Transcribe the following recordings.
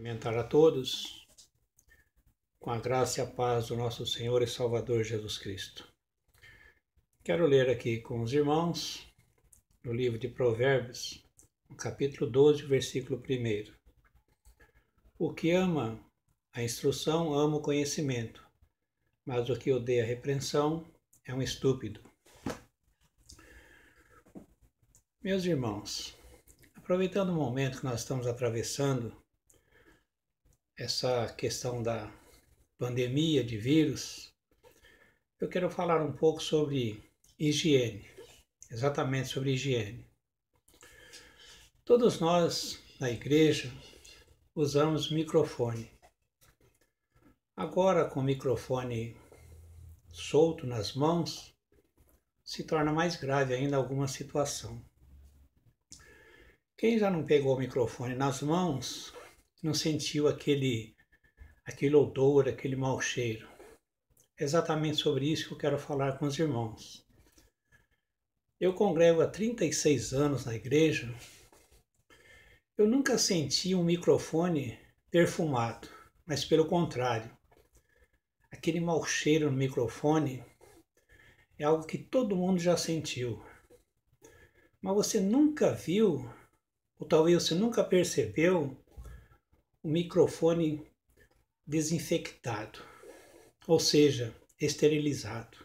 Cumprimentar a todos com a graça e a paz do nosso Senhor e Salvador Jesus Cristo. Quero ler aqui com os irmãos no livro de Provérbios, no capítulo 12, versículo 1. O que ama a instrução ama o conhecimento, mas o que odeia a repreensão é um estúpido. Meus irmãos, aproveitando o momento que nós estamos atravessando essa questão da pandemia de vírus, eu quero falar um pouco sobre higiene, exatamente sobre higiene. Todos nós na igreja usamos microfone. Agora, com o microfone solto nas mãos, se torna mais grave ainda alguma situação. Quem já não pegou o microfone nas mãos não sentiu aquele, aquele odor, aquele mau cheiro. É exatamente sobre isso que eu quero falar com os irmãos. Eu congrego há 36 anos na igreja. Eu nunca senti um microfone perfumado, mas pelo contrário, aquele mau cheiro no microfone é algo que todo mundo já sentiu. Mas você nunca viu, ou talvez você nunca percebeu, o microfone desinfectado, ou seja, esterilizado.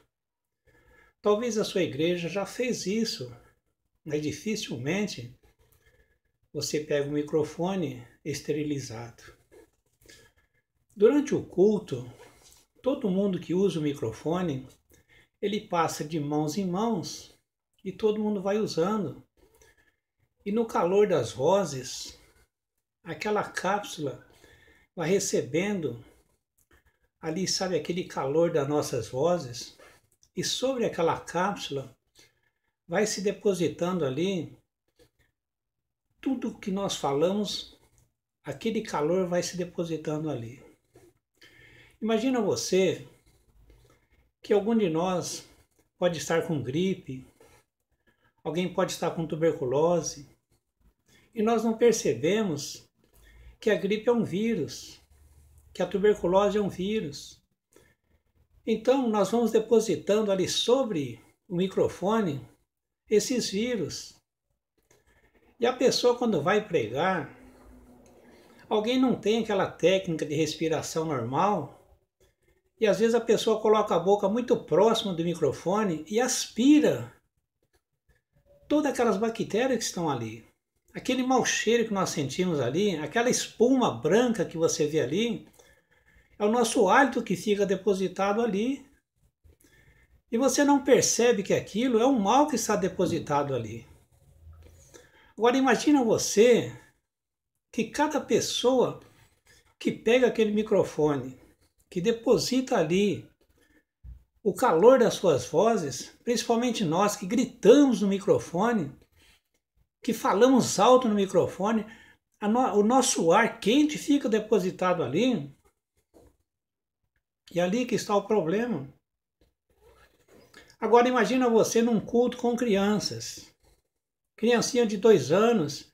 Talvez a sua igreja já fez isso, mas dificilmente você pega o microfone esterilizado. Durante o culto, todo mundo que usa o microfone, ele passa de mãos em mãos e todo mundo vai usando. E no calor das vozes, aquela cápsula vai recebendo ali, sabe, aquele calor das nossas vozes, e sobre aquela cápsula vai se depositando ali tudo que nós falamos, aquele calor vai se depositando ali. Imagina você que algum de nós pode estar com gripe, alguém pode estar com tuberculose, e nós não percebemos que a gripe é um vírus, que a tuberculose é um vírus. Então, nós vamos depositando ali sobre o microfone esses vírus. E a pessoa, quando vai pregar, alguém não tem aquela técnica de respiração normal, e às vezes a pessoa coloca a boca muito próxima do microfone e aspira todas aquelas bactérias que estão ali aquele mau cheiro que nós sentimos ali, aquela espuma branca que você vê ali, é o nosso hálito que fica depositado ali. E você não percebe que aquilo é um mal que está depositado ali. Agora imagina você que cada pessoa que pega aquele microfone, que deposita ali o calor das suas vozes, principalmente nós que gritamos no microfone, que falamos alto no microfone, no, o nosso ar quente fica depositado ali. E é ali que está o problema. Agora imagina você num culto com crianças. Criancinha de dois anos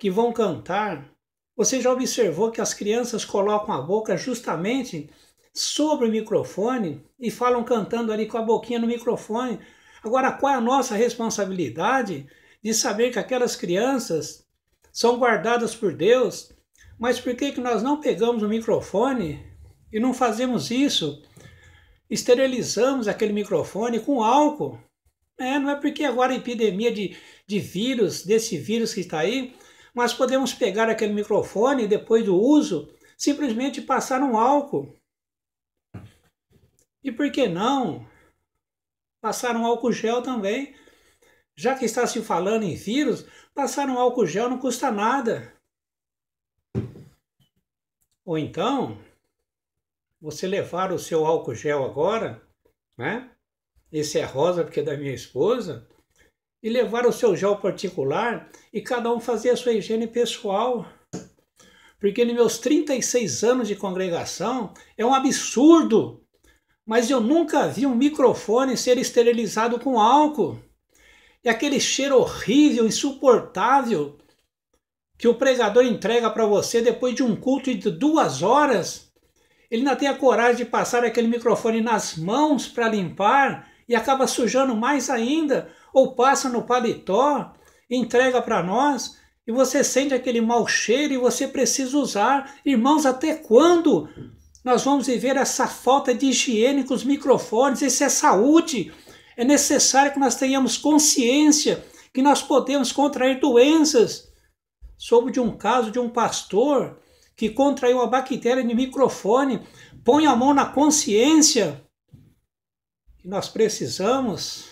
que vão cantar. Você já observou que as crianças colocam a boca justamente sobre o microfone e falam cantando ali com a boquinha no microfone. Agora, qual é a nossa responsabilidade? de saber que aquelas crianças são guardadas por Deus, mas por que, que nós não pegamos o microfone e não fazemos isso? Esterilizamos aquele microfone com álcool. É, não é porque agora a epidemia de, de vírus, desse vírus que está aí, mas podemos pegar aquele microfone depois do uso, simplesmente passar um álcool. E por que não passar um álcool gel também já que está se falando em vírus, passar um álcool gel não custa nada. Ou então, você levar o seu álcool gel agora, né? Esse é rosa porque é da minha esposa, e levar o seu gel particular e cada um fazer a sua higiene pessoal. Porque nos meus 36 anos de congregação é um absurdo, mas eu nunca vi um microfone ser esterilizado com álcool e aquele cheiro horrível, insuportável que o pregador entrega para você depois de um culto de duas horas, ele ainda tem a coragem de passar aquele microfone nas mãos para limpar e acaba sujando mais ainda, ou passa no paletó, entrega para nós e você sente aquele mau cheiro e você precisa usar. Irmãos, até quando nós vamos viver essa falta de higiene com os microfones? Isso é saúde, é necessário que nós tenhamos consciência que nós podemos contrair doenças. Soube de um caso de um pastor que contraiu a bactéria de microfone. Põe a mão na consciência. E nós precisamos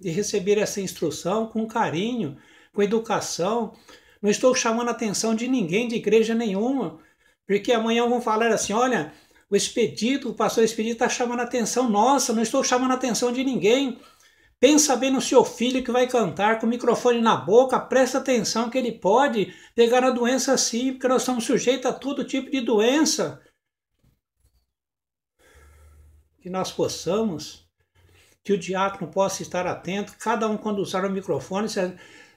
de receber essa instrução com carinho, com educação. Não estou chamando a atenção de ninguém de igreja nenhuma, porque amanhã vão falar assim: olha, o expedito, o pastor expedito está chamando a atenção nossa, não estou chamando a atenção de ninguém. Pensa bem no seu filho que vai cantar com o microfone na boca, presta atenção que ele pode pegar a doença sim, porque nós estamos sujeitos a todo tipo de doença. Que nós possamos, que o diácono possa estar atento, cada um quando usar o microfone,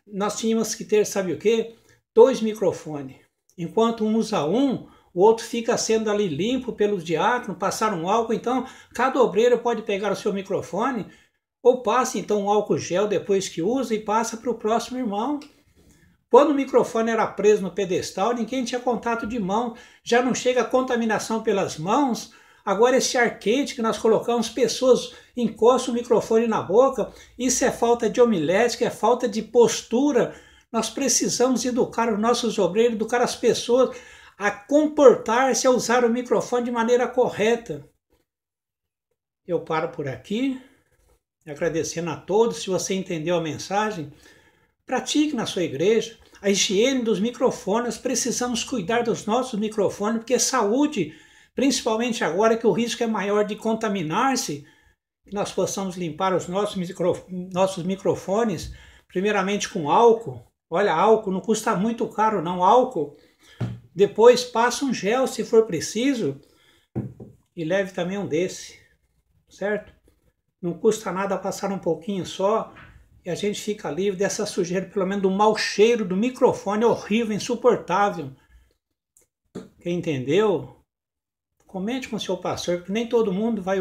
nós tínhamos que ter, sabe o quê? Dois microfones. Enquanto um usa um, o outro fica sendo ali limpo pelos diáconos, passar um álcool. Então, cada obreiro pode pegar o seu microfone ou passa então um álcool gel depois que usa e passa para o próximo irmão. Quando o microfone era preso no pedestal, ninguém tinha contato de mão. Já não chega a contaminação pelas mãos. Agora esse ar quente que nós colocamos, pessoas encostam o microfone na boca. Isso é falta de homilética, é falta de postura. Nós precisamos educar os nossos obreiros, educar as pessoas a comportar-se, a usar o microfone de maneira correta. Eu paro por aqui, agradecendo a todos. Se você entendeu a mensagem, pratique na sua igreja a higiene dos microfones. Precisamos cuidar dos nossos microfones, porque saúde, principalmente agora que o risco é maior de contaminar-se, que nós possamos limpar os nossos, micro, nossos microfones, primeiramente com álcool. Olha, álcool não custa muito caro, não. Álcool depois passa um gel se for preciso e leve também um desse, certo? Não custa nada passar um pouquinho só e a gente fica livre dessa sujeira, pelo menos do mau cheiro do microfone horrível, insuportável. Quem entendeu? Comente com o seu pastor, porque nem todo mundo vai,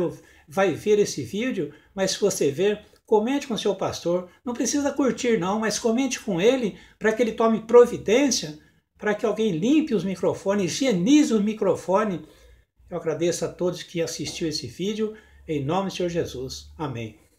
vai ver esse vídeo, mas se você ver, comente com o seu pastor. Não precisa curtir não, mas comente com ele para que ele tome providência para que alguém limpe os microfones, higienize o microfone. Eu agradeço a todos que assistiu esse vídeo. Em nome do Senhor Jesus. Amém.